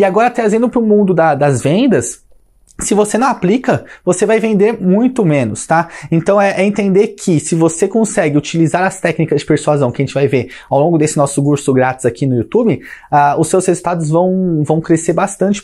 E agora trazendo para o mundo da, das vendas, se você não aplica, você vai vender muito menos, tá? Então é, é, entender que se você consegue utilizar as técnicas de persuasão que a gente vai ver ao longo desse nosso curso grátis aqui no YouTube, ah, os seus resultados vão, vão crescer bastante.